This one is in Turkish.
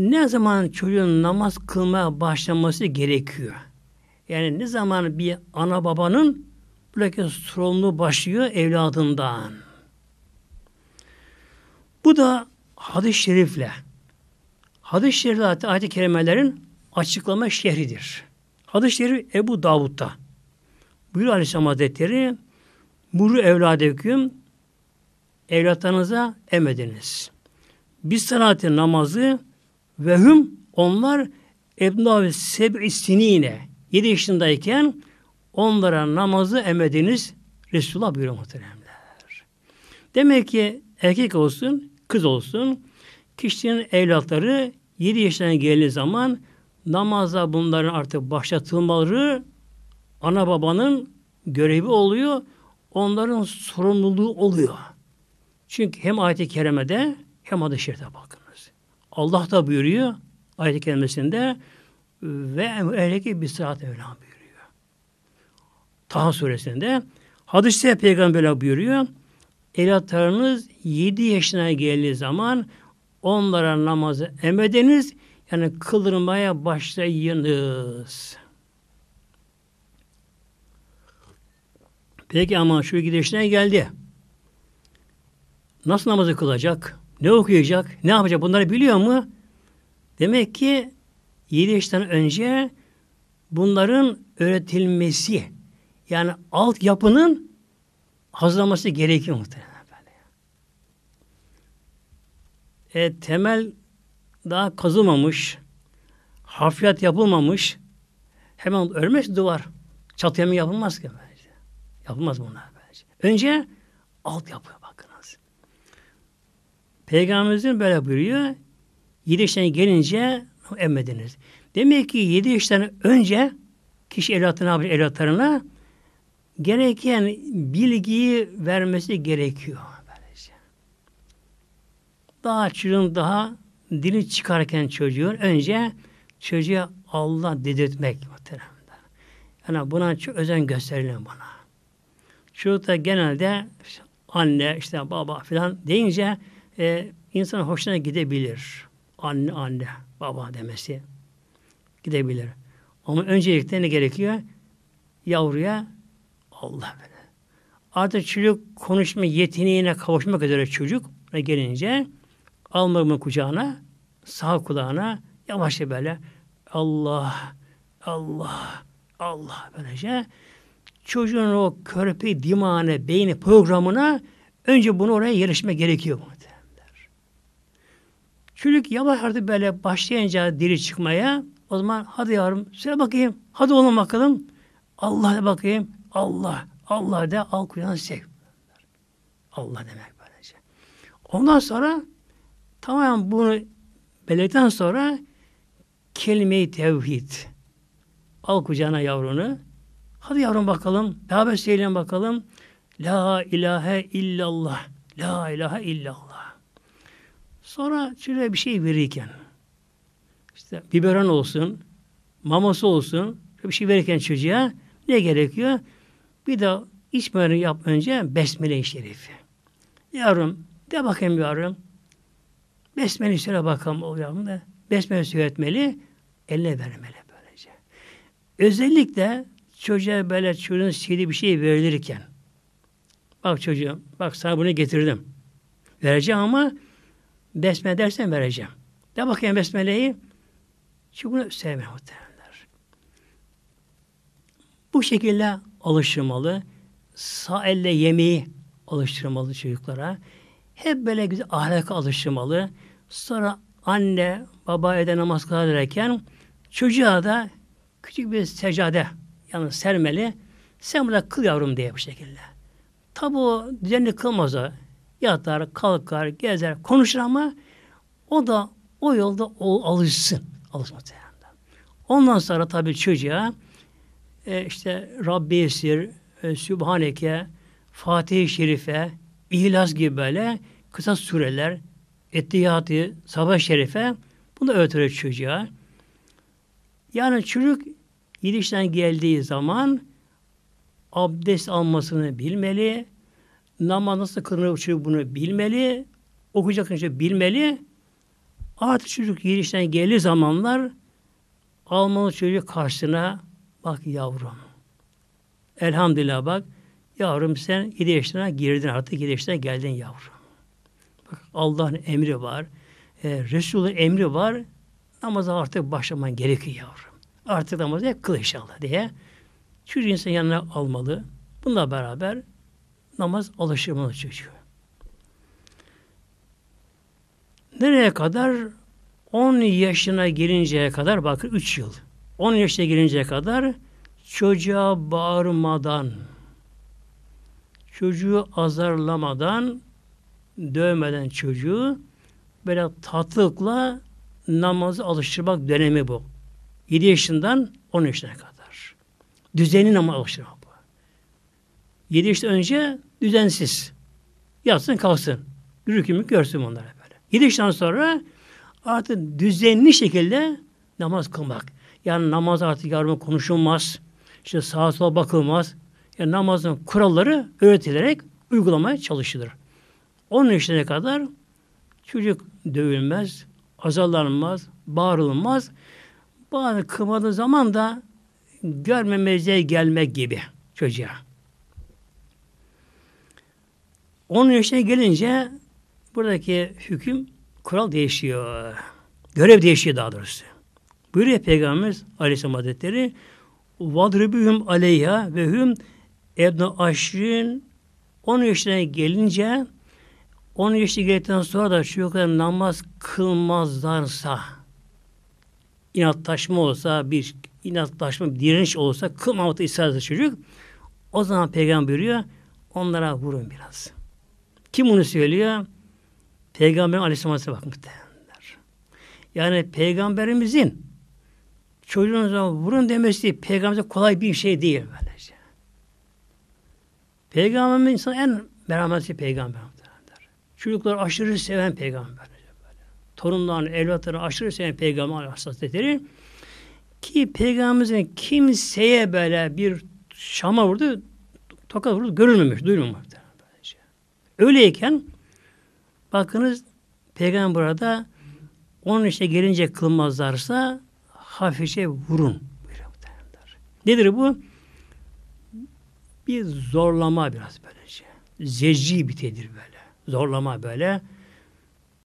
ne zaman çocuğun namaz kılmaya başlaması gerekiyor? Yani ne zaman bir ana babanın buradaki sorumluluğu başlıyor evladından. Bu da hadis-i şerifle. Hadis-i şerif ayet-i kerimelerin açıklama şehridir. Hadis-i şerif Ebu Davud'da. Buyuruyor Aleyhisselam Hazretleri Muru evküm, evlatlarınıza emediniz. Bir saati namazı ve Vehum onlar ebnavi seb'i sinine yedi yaşındayken onlara namazı emediniz Resulullah buyuruyor muhteremler. Demek ki erkek olsun, kız olsun kişinin evlatları yedi yaşına geldiği zaman namaza bunların artık başlatılmaları ana babanın görevi oluyor. Onların sorumluluğu oluyor. Çünkü hem ayet-i kerimede hem hadis-i bakın. Allah da buyuruyor ayet-i kerimesinde ve emreleki bir saat evlam buyuruyor. Taha suresinde hadiste peygamber buyuruyor evlatlarınız yedi yaşına geldiği zaman onlara namazı emrediniz yani kıldırmaya başlayınız. Peki ama şu gidişine geldi. Nasıl namazı kılacak? Ne okuyacak? Ne yapacak? Bunları biliyor mu? Demek ki 7 yaştan önce bunların öğretilmesi yani alt yapının hazırlanması gerekiyor muhtemelen. E, temel daha kazılmamış, harfiyat yapılmamış, hemen örmez duvar. Çatıya mı yapılmaz ki bence? Yapılmaz bunlar bence. Önce alt altyapıya bakın. Peygamberimizin böyle buyuruyor. Yedi işten gelince emmediniz. Demek ki yedi işten önce kişi evlatına, evlatlarına gereken bilgiyi vermesi gerekiyor. Daha çocuğun daha dili çıkarken çocuğun önce çocuğa Allah dedirtmek muhteremler. Yani buna çok özen gösterilir bana. Çocuk da genelde anne işte baba filan deyince e, insan hoşuna gidebilir. Anne anne baba demesi gidebilir. Ama öncelikle ne gerekiyor? Yavruya Allah böyle. Artık çocuk konuşma yeteneğine kavuşmak üzere çocuk gelince almamı kucağına sağ kulağına yavaşça böyle Allah Allah Allah böylece çocuğun o körpe dimane beyni programına önce bunu oraya yerleşme gerekiyor. Çocuk yavaş artık böyle başlayınca diri çıkmaya o zaman hadi yavrum söyle bakayım. Hadi oğlum bakalım. Allah'a bakayım. Allah. Allah de al Kur'an'ı sev. Allah demek böylece. Ondan sonra tamamen bunu belirten sonra kelime-i tevhid. Al kucağına yavrunu. Hadi yavrum bakalım. Beraber söyleyelim bakalım. La ilahe illallah. La ilahe illallah. Sonra çocuğa bir şey verirken işte biberon olsun, maması olsun bir şey verirken çocuğa ne gerekiyor? Bir de içmelerini yap önce Besmele-i Şerifi. Yavrum de bakayım yavrum. Besmele-i Şerife bakalım o yavrum da. Besmele söyletmeli, eline vermeli böylece. Özellikle çocuğa böyle çocuğun sihirli bir şey verilirken bak çocuğum bak sana bunu getirdim. Vereceğim ama Besmele dersen vereceğim. De bakayım besmeleyi. Çünkü bunu sevmiyor muhtemelenler. Bu şekilde alıştırmalı. Sağ elle yemeği alıştırmalı çocuklara. Hep böyle güzel ahlaka alıştırmalı. Sonra anne, baba eden namaz kılarken çocuğa da küçük bir secade yani sermeli. Sen burada kıl yavrum diye bu şekilde. Tabu o düzenli kılmaz o yatar, kalkar, gezer, konuşur ama o da o yolda o alışsın. Alışmak Ondan sonra tabii çocuğa e, işte Rabbi Esir, e, Sübhaneke, Fatih-i Şerife, İhlas gibi böyle kısa sureler, Ettiyatı, Sabah Şerife bunu öğretiyor çocuğa. Yani çocuk yedişten geldiği zaman abdest almasını bilmeli, namaz nasıl kılınır bunu bilmeli, okuyacak önce bilmeli. Artık çocuk girişten geldiği zamanlar Almanlı çocuk karşısına bak yavrum. Elhamdülillah bak yavrum sen 7 yaşına girdin artık 7 yaşına geldin yavrum. Bak Allah'ın emri var. E, Resul'ün emri var. Namaza artık başlaman gerekiyor yavrum. Artık namazı kıl inşallah diye. Çocuğu insan yanına almalı. Bununla beraber namaz alıştırmalı çocuğu. Nereye kadar? 10 yaşına gelinceye kadar bakın 3 yıl. 10 yaşına gelinceye kadar çocuğa bağırmadan, çocuğu azarlamadan, dövmeden çocuğu böyle tatlılıkla namazı alıştırmak dönemi bu. 7 yaşından 10 yaşına kadar. Düzeni namaz alıştırmak. Yedi işte önce düzensiz. Yatsın kalsın Rükümlük görsün bunları böyle. Yedi işten sonra artık düzenli şekilde namaz kılmak. Yani namaz artık yarın konuşulmaz. İşte sağa sola bakılmaz. Yani namazın kuralları öğretilerek uygulamaya çalışılır. Onun işine kadar çocuk dövülmez, azarlanmaz, bağırılmaz. Bazı kılmadığı zaman da görmemezliğe gelmek gibi çocuğa. 10 yaşına gelince buradaki hüküm kural değişiyor. Görev değişiyor daha doğrusu. Buyuruyor Peygamberimiz Aleyhisselam Hazretleri Vadribühüm aleyha ve hüm ebne aşrin 10 yaşına gelince 10 yaşına geldikten sonra da çocuklar namaz kılmazlarsa inatlaşma olsa bir inatlaşma bir direniş olsa kılmamakta ısrar çocuk o zaman peygamber buyuruyor onlara vurun biraz. Kim bunu söylüyor? Peygamber Aleyhisselam'a bak muhtemelenler. Yani peygamberimizin çocuğunuza vurun demesi peygamberimize kolay bir şey değil böylece. Peygamberimiz insan en merhametli peygamber. Çocukları aşırı seven peygamber. Torunlarını, evlatları aşırı seven peygamber Hazretleri ki peygamberimizin kimseye böyle bir şama vurdu, tokat vurdu görülmemiş, duyulmamış. Öyleyken bakınız peygamber burada onun işe gelince kılmazlarsa hafife vurun. Nedir bu? Bir zorlama biraz böylece. Şey. Zeci bir tedir böyle. Zorlama böyle.